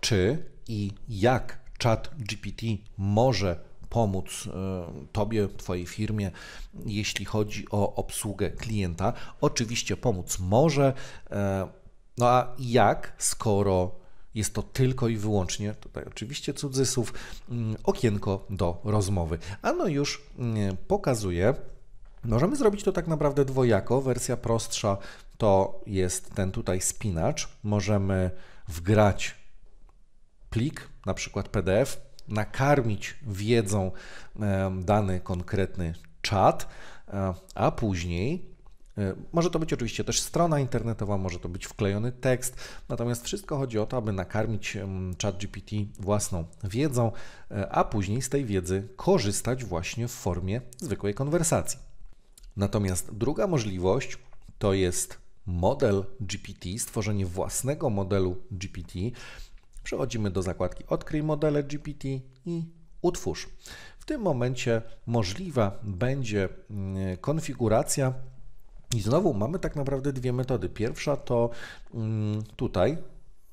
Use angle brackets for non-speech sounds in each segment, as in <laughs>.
czy i jak czat GPT może pomóc e, Tobie, Twojej firmie, jeśli chodzi o obsługę klienta. Oczywiście pomóc może, e, no a jak, skoro jest to tylko i wyłącznie, tutaj oczywiście cudzysłów, mm, okienko do rozmowy. A no już mm, pokazuję. Możemy zrobić to tak naprawdę dwojako. Wersja prostsza to jest ten tutaj spinacz. Możemy wgrać plik, na przykład PDF, nakarmić wiedzą dany konkretny czat, e, a później e, może to być oczywiście też strona internetowa, może to być wklejony tekst, natomiast wszystko chodzi o to, aby nakarmić GPT własną wiedzą, e, a później z tej wiedzy korzystać właśnie w formie zwykłej konwersacji. Natomiast druga możliwość to jest model GPT, stworzenie własnego modelu GPT, Przechodzimy do zakładki Odkryj modele GPT i Utwórz. W tym momencie możliwa będzie mm, konfiguracja i znowu mamy tak naprawdę dwie metody. Pierwsza to mm, tutaj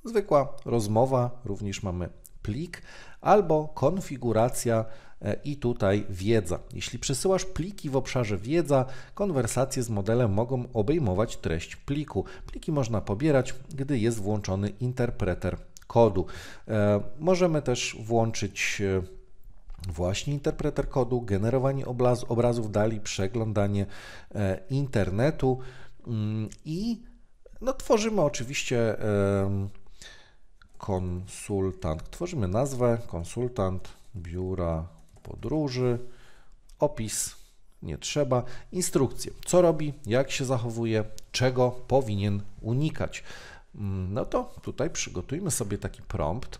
zwykła rozmowa, również mamy plik albo konfiguracja e, i tutaj wiedza. Jeśli przesyłasz pliki w obszarze wiedza, konwersacje z modelem mogą obejmować treść pliku. Pliki można pobierać, gdy jest włączony interpreter kodu. E, możemy też włączyć e, właśnie interpreter kodu, generowanie obrazów dali, przeglądanie e, internetu mm, i no, tworzymy oczywiście konsultant. Tworzymy nazwę, konsultant, biura podróży, opis, nie trzeba, instrukcję, co robi, jak się zachowuje, czego powinien unikać. Mm, no to tutaj przygotujmy sobie taki prompt.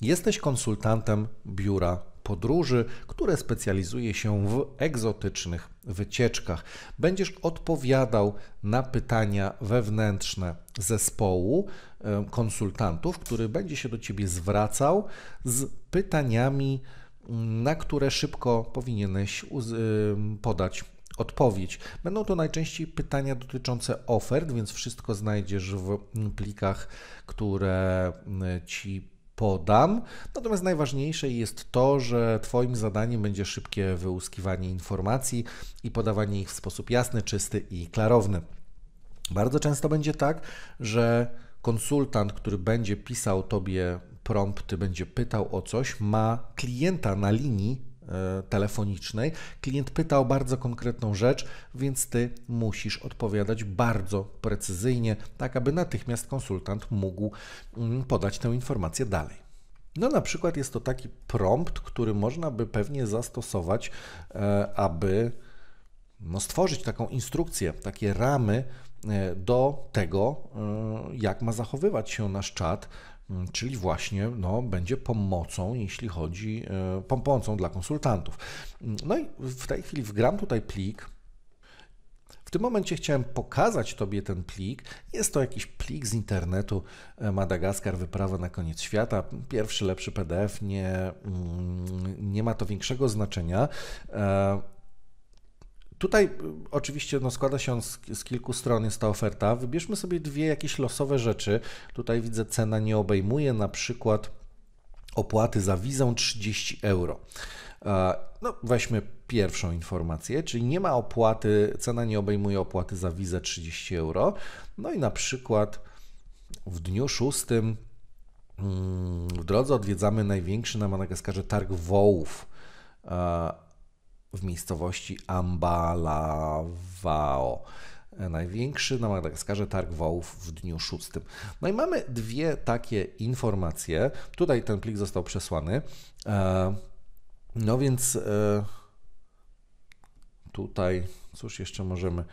Jesteś konsultantem biura podróży, które specjalizuje się w egzotycznych wycieczkach. Będziesz odpowiadał na pytania wewnętrzne zespołu konsultantów, który będzie się do ciebie zwracał z pytaniami, mm, na które szybko powinieneś podać odpowiedź. Będą to najczęściej pytania dotyczące ofert, więc wszystko znajdziesz w plikach, które y, ci podam. Natomiast najważniejsze jest to, że Twoim zadaniem będzie szybkie wyłuskiwanie informacji i podawanie ich w sposób jasny, czysty i klarowny. Bardzo często będzie tak, że konsultant, który będzie pisał Tobie prompty, będzie pytał o coś, ma klienta na linii E, telefonicznej. Klient pytał bardzo konkretną rzecz, więc ty musisz odpowiadać bardzo precyzyjnie, tak aby natychmiast konsultant mógł mm, podać tę informację dalej. No na przykład jest to taki prompt, który można by pewnie zastosować, e, aby no, stworzyć taką instrukcję, takie ramy e, do tego, jak ma zachowywać się nasz czat Mm, czyli właśnie no, będzie pomocą, jeśli chodzi, e, pomocą dla konsultantów. Mm, no i w tej chwili wgram tutaj plik. W tym momencie chciałem pokazać Tobie ten plik. Jest to jakiś plik z internetu e, Madagaskar, wyprawa na koniec świata. Pierwszy, lepszy PDF, nie, mm, nie ma to większego znaczenia. E, Tutaj y, oczywiście no, składa się on z, z, kilku stron, jest ta oferta. Wybierzmy sobie dwie jakieś losowe rzeczy. Tutaj widzę, cena nie obejmuje na przykład opłaty za wizę 30 euro. E, no, weźmy pierwszą informację, czyli nie ma opłaty, cena nie obejmuje opłaty za wizę 30 euro. No i na przykład w dniu szóstym, mm, w drodze odwiedzamy największy na Madagaskarze targ wołów e, w miejscowości Ambalawao. Największy na Madagaskarze targ wołów w dniu szóstym. No i mamy dwie takie informacje. Tutaj ten plik został przesłany. E, no więc e, tutaj, cóż jeszcze możemy.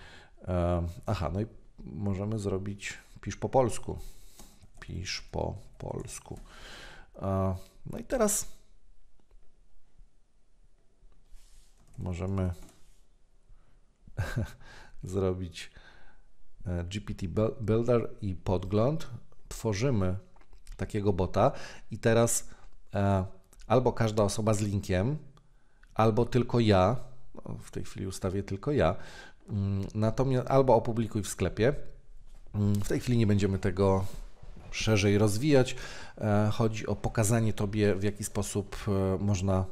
E, aha, no i możemy zrobić pisz po polsku. Pisz po polsku. No i teraz możemy <laughs> zrobić e, GPT Builder i podgląd. Tworzymy takiego bota i teraz e, albo każda osoba z linkiem, albo tylko ja, no, w tej chwili ustawię tylko ja, mm, natomiast albo opublikuj w sklepie. Mm, w tej chwili nie będziemy tego szerzej rozwijać. E, chodzi o pokazanie Tobie, w jaki sposób e, można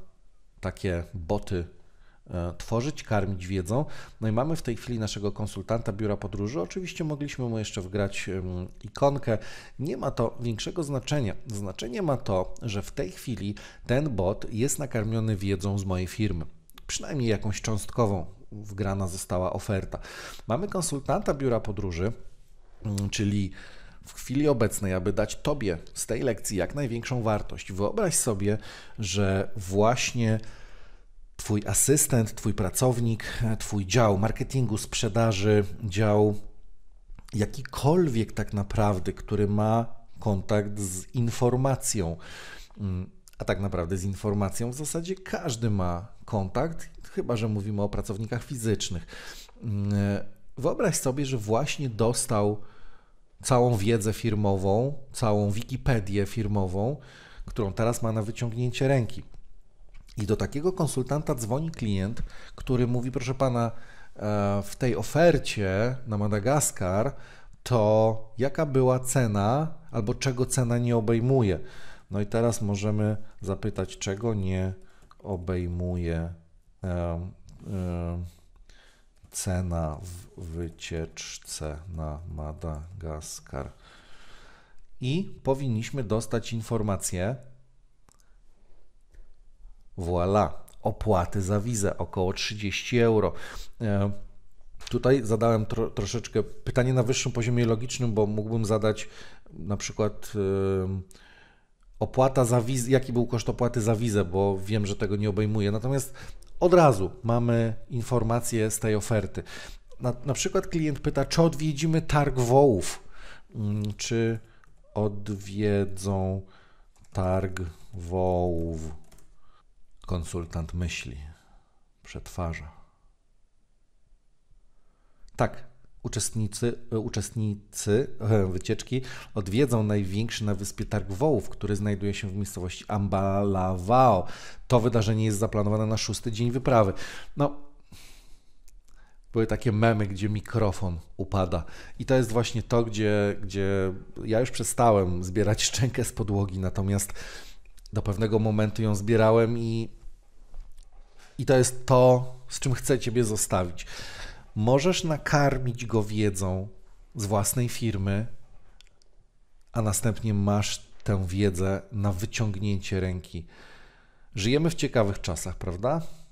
takie boty E, tworzyć, karmić wiedzą. No i mamy w tej chwili naszego konsultanta biura podróży. Oczywiście mogliśmy mu jeszcze wgrać ikonkę. Nie ma to większego znaczenia. Znaczenie ma to, że w tej chwili ten bot jest nakarmiony wiedzą z mojej firmy. Przynajmniej jakąś cząstkową wgrana została oferta. Mamy konsultanta biura podróży, mm, czyli w chwili obecnej, aby dać Tobie z tej lekcji jak największą wartość. Wyobraź sobie, że właśnie Twój asystent, Twój pracownik, Twój dział marketingu, sprzedaży, dział jakikolwiek tak naprawdę, który ma kontakt z informacją. Mm, a tak naprawdę z informacją w zasadzie każdy ma kontakt, chyba że mówimy o pracownikach fizycznych. Mm, wyobraź sobie, że właśnie dostał całą wiedzę firmową, całą Wikipedię firmową, którą teraz ma na wyciągnięcie ręki. I do takiego konsultanta dzwoni klient, który mówi: Proszę pana, e, w tej ofercie na Madagaskar, to jaka była cena albo czego cena nie obejmuje? No i teraz możemy zapytać, czego nie obejmuje e, e, cena w wycieczce na Madagaskar. I powinniśmy dostać informację, voilà, opłaty za wizę około 30 euro. E, tutaj zadałem tro, troszeczkę pytanie na wyższym poziomie logicznym, bo mógłbym zadać na przykład e, opłata za wizę, jaki był koszt opłaty za wizę, bo wiem, że tego nie obejmuje. Natomiast od razu mamy informacje z tej oferty. Na, na przykład klient pyta, czy odwiedzimy targ wołów, mm, czy odwiedzą targ wołów Konsultant myśli, przetwarza. Tak, uczestnicy, e, uczestnicy e, wycieczki odwiedzą największy na wyspie targ wołów, który znajduje się w miejscowości Ambalawao. To wydarzenie jest zaplanowane na szósty dzień wyprawy. No, były takie memy, gdzie mikrofon upada. I to jest właśnie to, gdzie, gdzie ja już przestałem zbierać szczękę z podłogi, natomiast do pewnego momentu ją zbierałem i, i to jest to, z czym chcę Ciebie zostawić. Możesz nakarmić go wiedzą z własnej firmy, a następnie masz tę wiedzę na wyciągnięcie ręki. Żyjemy w ciekawych czasach, prawda?